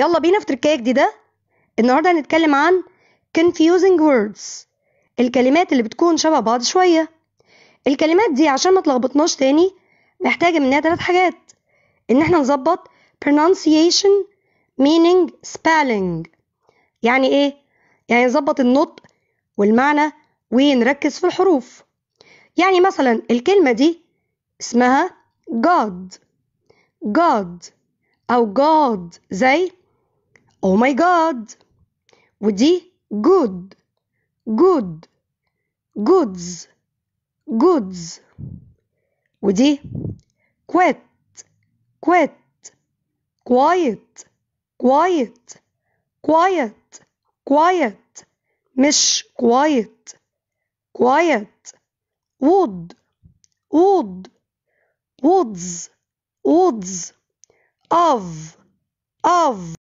يلا بينا في تركيا جديدة النهاردة هنتكلم عن confusing words الكلمات اللي بتكون شبه بعض شوية الكلمات دي عشان ما تلخبطناش تاني محتاجة منها ثلاث حاجات ان احنا نظبط pronunciation meaning spelling يعني ايه؟ يعني نظبط النطق والمعنى ونركز في الحروف يعني مثلا الكلمة دي اسمها God God أو God زي Oh my God! ودي good good goods goods ودي quit quit quiet quiet quiet quiet مش quiet quiet wood wood woods woods of of